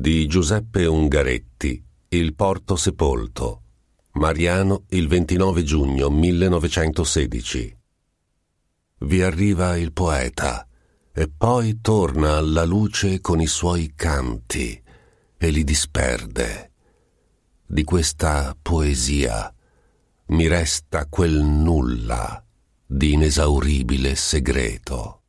di Giuseppe Ungaretti, Il porto sepolto, Mariano il 29 giugno 1916. Vi arriva il poeta e poi torna alla luce con i suoi canti e li disperde. Di questa poesia mi resta quel nulla di inesauribile segreto.